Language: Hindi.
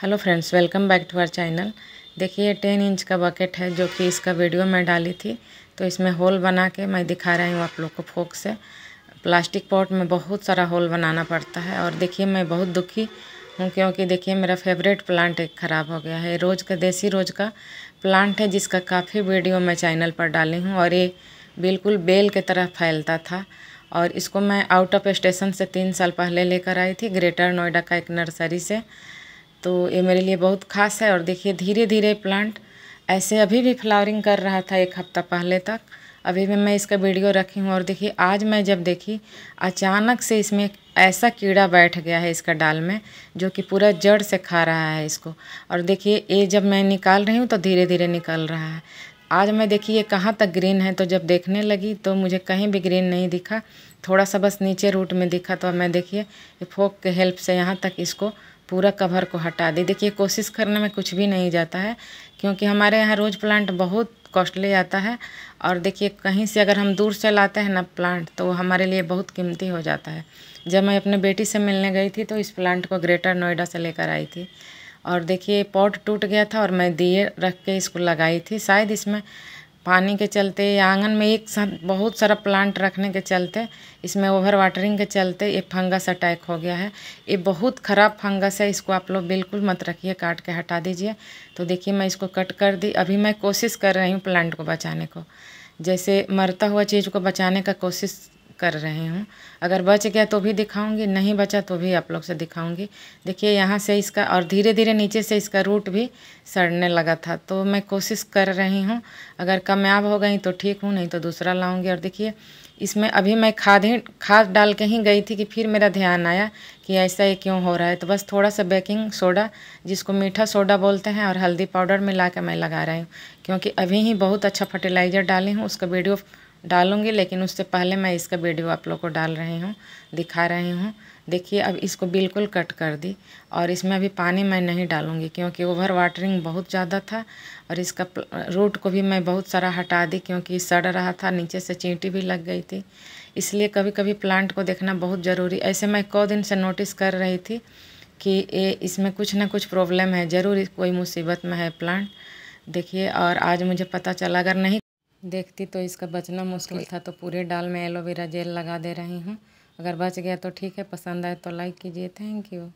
hello friends welcome back to our channel देखिए टेन इंच का बकेट है जो कि इसका वीडियो मैं डाली थी तो इसमें होल बना के मैं दिखा रही हूँ आप लोग को फोक से प्लास्टिक पॉट में बहुत सारा होल बनाना पड़ता है और देखिए मैं बहुत दुखी हूँ क्योंकि देखिए मेरा फेवरेट प्लांट एक ख़राब हो गया है रोज़ का देसी रोज़ का प्लांट है जिसका काफ़ी वीडियो मैं चैनल पर डाली हूँ और ये बिल्कुल बेल की तरह फैलता था और इसको मैं आउट ऑफ स्टेशन से तीन साल पहले लेकर आई थी ग्रेटर नोएडा का एक नर्सरी से तो ये मेरे लिए बहुत ख़ास है और देखिए धीरे धीरे प्लांट ऐसे अभी भी फ्लावरिंग कर रहा था एक हफ्ता पहले तक अभी भी मैं इसका वीडियो रखी हूँ और देखिए आज मैं जब देखी अचानक से इसमें ऐसा कीड़ा बैठ गया है इसका डाल में जो कि पूरा जड़ से खा रहा है इसको और देखिए ये जब मैं निकाल रही हूँ तो धीरे धीरे निकल रहा है आज मैं देखिए कहाँ तक ग्रीन है तो जब देखने लगी तो मुझे कहीं भी ग्रीन नहीं दिखा थोड़ा सा बस नीचे रूट में दिखा तो मैं देखिए फोक के हेल्प से यहाँ तक इसको पूरा कवर को हटा दी देखिए कोशिश करने में कुछ भी नहीं जाता है क्योंकि हमारे यहाँ रोज़ प्लांट बहुत कॉस्टली आता है और देखिए कहीं से अगर हम दूर से लाते हैं ना प्लांट तो हमारे लिए बहुत कीमती हो जाता है जब मैं अपने बेटी से मिलने गई थी तो इस प्लांट को ग्रेटर नोएडा से लेकर आई थी और देखिए पॉट टूट गया था और मैं दिए रख के इसको लगाई थी शायद इसमें पानी के चलते आंगन में एक साथ बहुत सारा प्लांट रखने के चलते इसमें ओवर वाटरिंग के चलते ये फंगस अटैक हो गया है ये बहुत ख़राब फंगस है इसको आप लोग बिल्कुल मत रखिए काट के हटा दीजिए तो देखिए मैं इसको कट कर दी अभी मैं कोशिश कर रही हूँ प्लांट को बचाने को जैसे मरता हुआ चीज़ को बचाने का कोशिश कर रहे हूँ अगर बच गया तो भी दिखाऊंगी नहीं बचा तो भी आप लोग से दिखाऊंगी देखिए यहाँ से इसका और धीरे धीरे नीचे से इसका रूट भी सड़ने लगा था तो मैं कोशिश कर रही हूँ अगर कामयाब हो गई तो ठीक हूँ नहीं तो दूसरा लाऊंगी और देखिए इसमें अभी मैं खाद ही खाद डाल के ही गई थी कि फिर मेरा ध्यान आया कि ऐसा ये क्यों हो रहा है तो बस थोड़ा सा बेकिंग सोडा जिसको मीठा सोडा बोलते हैं और हल्दी पाउडर मिला के मैं लगा रही हूँ क्योंकि अभी ही बहुत अच्छा फर्टिलाइज़र डाली हूँ उसका वीडियो डालूँगी लेकिन उससे पहले मैं इसका वीडियो आप लोग को डाल रही हूँ दिखा रही हूँ देखिए अब इसको बिल्कुल कट कर दी और इसमें अभी पानी मैं नहीं डालूँगी क्योंकि ओवर वाटरिंग बहुत ज़्यादा था और इसका रूट को भी मैं बहुत सारा हटा दी क्योंकि सड़ रहा था नीचे से चींटी भी लग गई थी इसलिए कभी कभी प्लांट को देखना बहुत ज़रूरी ऐसे मैं कौ दिन से नोटिस कर रही थी कि ये इसमें कुछ ना कुछ प्रॉब्लम है ज़रूर कोई मुसीबत में है प्लांट देखिए और आज मुझे पता चला अगर नहीं देखती तो इसका बचना मुश्किल था तो पूरे डाल में एलोवेरा जेल लगा दे रही हूँ अगर बच गया तो ठीक है पसंद आए तो लाइक कीजिए थैंक यू